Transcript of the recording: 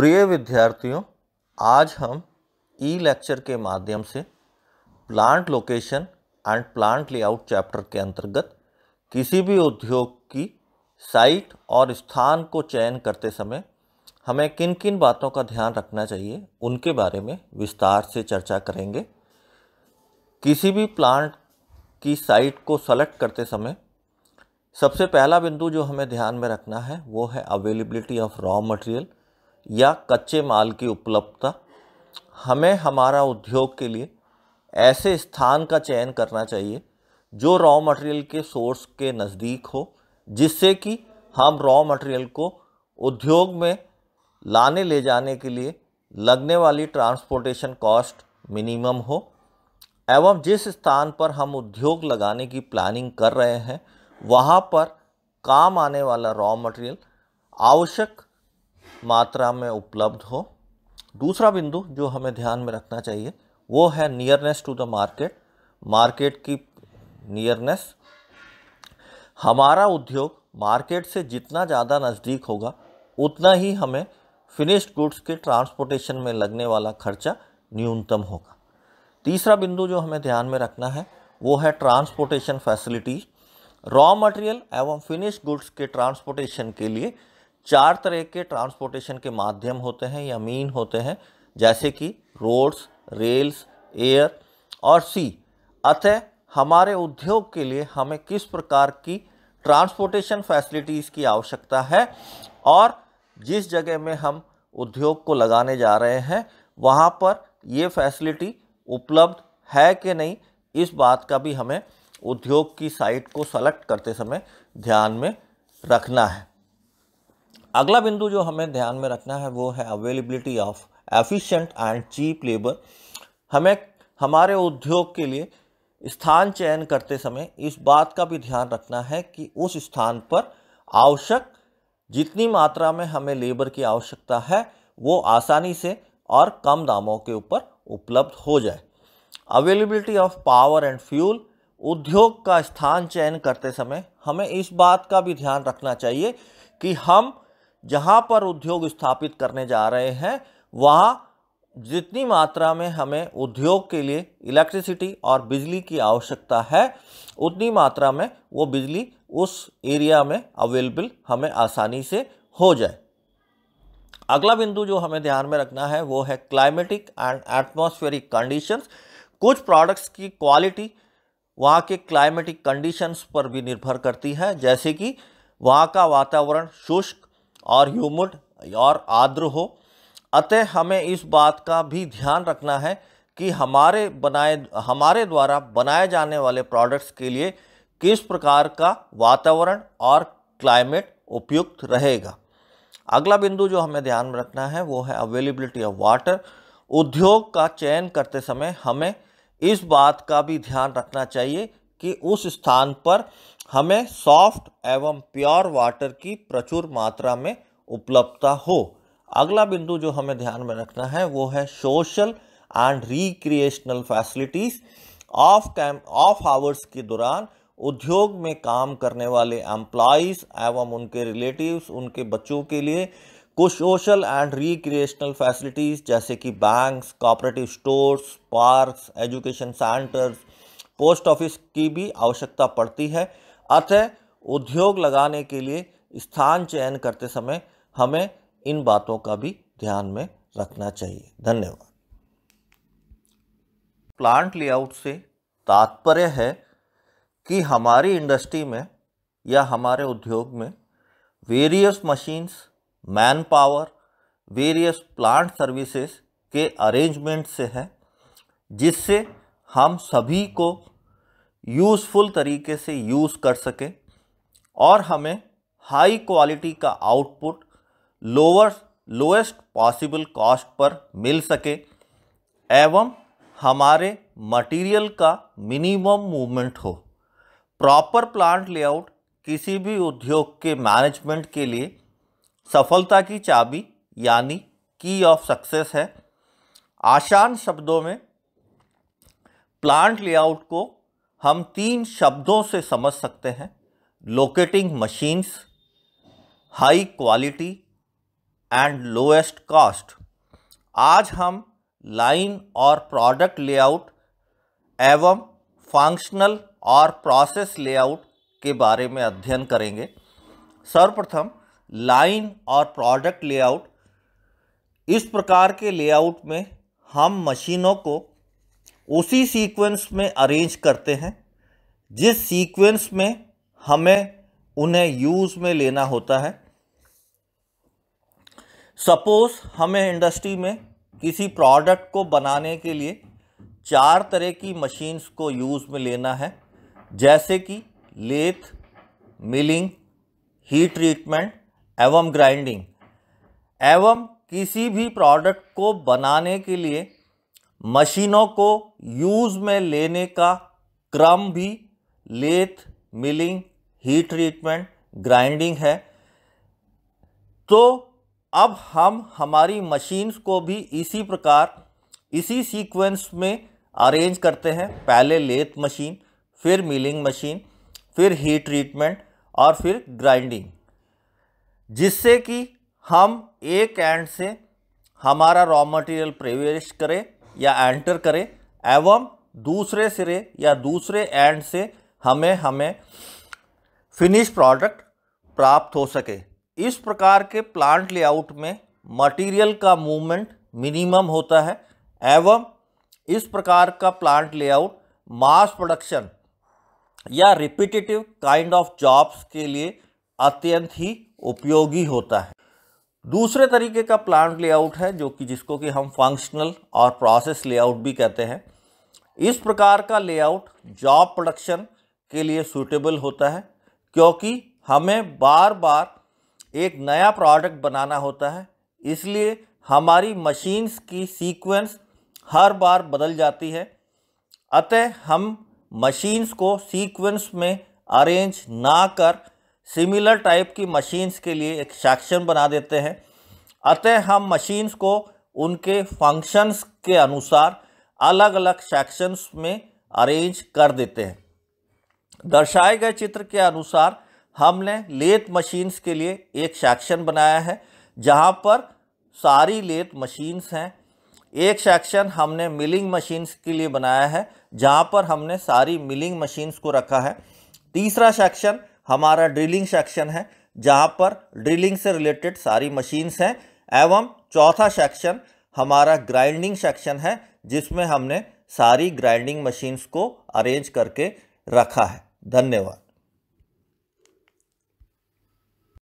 प्रिय विद्यार्थियों आज हम ई लेक्चर के माध्यम से plant location and plant layout chapter के अंतर्गत किसी भी उद्योग की साइट और स्थान को चयन करते समय हमें किन किन बातों का ध्यान रखना चाहिए उनके बारे में विस्तार से चर्चा करेंगे किसी भी प्लांट की साइट को सेलेक्ट करते समय सबसे पहला बिंदु जो हमें ध्यान में रखना है वो है अवेलेबिलिटी ऑफ रॉ मटेरियल या कच्चे माल की उपलब्धता हमें हमारा उद्योग के लिए ऐसे स्थान का चयन करना चाहिए जो रॉ मटेरियल के सोर्स के नज़दीक हो जिससे कि हम रॉ मटेरियल को उद्योग में लाने ले जाने के लिए लगने वाली ट्रांसपोर्टेशन कॉस्ट मिनिमम हो एवं जिस स्थान पर हम उद्योग लगाने की प्लानिंग कर रहे हैं वहाँ पर काम आने वाला रॉ मटेरियल आवश्यक मात्रा में उपलब्ध हो दूसरा बिंदु जो हमें ध्यान में रखना चाहिए वो है nearness to the market market की नियरनेस हमारा उद्योग मार्केट से जितना ज़्यादा नज़दीक होगा उतना ही हमें फिनिश्ड गुड्स के ट्रांसपोर्टेशन में लगने वाला खर्चा न्यूनतम होगा तीसरा बिंदु जो हमें ध्यान में रखना है वो है ट्रांसपोर्टेशन फैसिलिटी रॉ मटेरियल एवं फिनिश्ड गुड्स के ट्रांसपोर्टेशन के लिए चार तरह के ट्रांसपोर्टेशन के माध्यम होते हैं या मीन होते हैं जैसे कि रोड्स रेल्स एयर और सी अतः हमारे उद्योग के लिए हमें किस प्रकार की ट्रांसपोर्टेशन फैसिलिटीज़ की आवश्यकता है और जिस जगह में हम उद्योग को लगाने जा रहे हैं वहाँ पर ये फैसिलिटी उपलब्ध है कि नहीं इस बात का भी हमें उद्योग की साइट को सेलेक्ट करते समय ध्यान में रखना है अगला बिंदु जो हमें ध्यान में रखना है वो है availability of efficient and cheap labour हमें हमारे उद्योग के लिए स्थान चयन करते समय इस बात का भी ध्यान रखना है कि उस स्थान पर आवश्यक जितनी मात्रा में हमें लेबर की आवश्यकता है वो आसानी से और कम दामों के ऊपर उपलब्ध हो जाए availability of power and fuel उद्योग का स्थान चयन करते समय हमें इस बात का भी ध्यान रखना चाहिए कि हम जहाँ पर उद्योग स्थापित करने जा रहे हैं वहाँ जितनी मात्रा में हमें उद्योग के लिए इलेक्ट्रिसिटी और बिजली की आवश्यकता है उतनी मात्रा में वो बिजली उस एरिया में अवेलेबल हमें आसानी से हो जाए अगला बिंदु जो हमें ध्यान में रखना है वो है क्लाइमेटिक एंड एटमॉस्फेरिक कंडीशंस कुछ प्रोडक्ट्स की क्वालिटी वहाँ के क्लाइमेटिक कंडीशंस पर भी निर्भर करती है जैसे कि वहाँ का वातावरण शुष्क और ह्यूमिड और आर्द्र हो अतः हमें इस बात का भी ध्यान रखना है कि हमारे बनाए हमारे द्वारा बनाए जाने वाले प्रोडक्ट्स के लिए किस प्रकार का वातावरण और क्लाइमेट उपयुक्त रहेगा अगला बिंदु जो हमें ध्यान में रखना है वो है अवेलेबिलिटी ऑफ वाटर उद्योग का चयन करते समय हमें इस बात का भी ध्यान रखना चाहिए कि उस स्थान पर हमें सॉफ्ट एवं प्योर वाटर की प्रचुर मात्रा में उपलब्धता हो अगला बिंदु जो हमें ध्यान में रखना है वो है social and recreational facilities of came off hours के दौरान उद्योग में काम करने वाले एम्प्लॉयज़ एवं उनके रिलेटिव्स उनके बच्चों के लिए कुछ सोशल एंड रिक्रिएशनल फैसिलिटीज़ जैसे कि banks cooperative stores parks education centres post office की भी आवश्यकता पड़ती है अतः उद्योग लगाने के लिए स्थान चयन करते समय हमें इन बातों का भी ध्यान में रखना चाहिए धन्यवाद प्लांट लेआउट से तात्पर्य है कि हमारी इंडस्ट्री में या हमारे उद्योग में various machines manpower various plant services के अरेंजमेंट से है जिससे हम सभी को यूज़फुल तरीके से यूज़ कर सकें और हमें हाई क्वालिटी का output lower lowest possible cost पर मिल सके एवं हमारे मटेरियल का मिनिमम मूवमेंट हो प्रॉपर प्लांट लेआउट किसी भी उद्योग के मैनेजमेंट के लिए सफलता की चाबी यानी की ऑफ सक्सेस है आसान शब्दों में प्लांट लेआउट को हम तीन शब्दों से समझ सकते हैं locating machines high quality and lowest cost आज हम लाइन और प्रोडक्ट लेआउट एवं फंक्शनल और प्रोसेस लेआउट के बारे में अध्ययन करेंगे सर्वप्रथम लाइन और प्रोडक्ट लेआउट इस प्रकार के लेआउट में हम मशीनों को उसी सीक्वेंस में अरेंज करते हैं जिस सीक्वेंस में हमें उन्हें यूज में लेना होता है सपोज हमें इंडस्ट्री में किसी प्रोडक्ट को बनाने के लिए चार तरह की मशीन्स को यूज़ में लेना है जैसे कि लेथ मिलिंग हीट ट्रीटमेंट एवं ग्राइंडिंग एवं किसी भी प्रोडक्ट को बनाने के लिए मशीनों को यूज़ में लेने का क्रम भी lathe milling heat treatment grinding है तो अब हम हमारी मशीन्स को भी इसी प्रकार इसी सीक्वेंस में अरेंज करते हैं पहले लेथ मशीन फिर मिलिंग मशीन फिर हीट ट्रीटमेंट और फिर ग्राइंडिंग जिससे कि हम एक एंड से हमारा रॉ मटेरियल प्रवेश करें या एंटर करें एवं दूसरे सिरे या दूसरे एंड से हमें हमें फिनिश प्रोडक्ट प्राप्त हो सके इस प्रकार के प्लांट लेआउट में मटेरियल का मूवमेंट मिनिमम होता है एवं इस प्रकार का प्लांट लेआउट मास प्रोडक्शन या रिपीटेटिव काइंड ऑफ जॉब्स के लिए अत्यंत ही उपयोगी होता है दूसरे तरीके का प्लांट लेआउट है जो कि जिसको कि हम फंक्शनल और प्रोसेस लेआउट भी कहते हैं इस प्रकार का लेआउट जॉब प्रोडक्शन के लिए सूटेबल होता है क्योंकि हमें बार बार एक नया प्रोडक्ट बनाना होता है इसलिए हमारी मशीन्स की सीक्वेंस हर बार बदल जाती है अतः हम मशीन्स को सीक्वेंस में अरेंज ना कर सिमिलर टाइप की मशीन्स के लिए एक सेक्शन बना देते हैं अतः हम मशीन्स को उनके फंक्शंस के अनुसार अलग अलग सेक्शंस में अरेंज कर देते हैं दर्शाए गए चित्र के अनुसार हमने लेथ मशीन्स के लिए एक सेक्शन बनाया है जहाँ पर सारी लेथ मशीन्स हैं एक सेक्शन हमने मिलिंग मशीन्स के लिए बनाया है जहाँ पर हमने सारी मिलिंग मशीन्स को रखा है तीसरा सेक्शन हमारा ड्रिलिंग सेक्शन है जहाँ पर ड्रिलिंग से रिलेटेड सारी मशीन्स हैं एवं चौथा सेक्शन हमारा ग्राइंडिंग सेक्शन है जिसमें हमने सारी ग्राइंडिंग मशीन्स को अरेंज करके रखा है धन्यवाद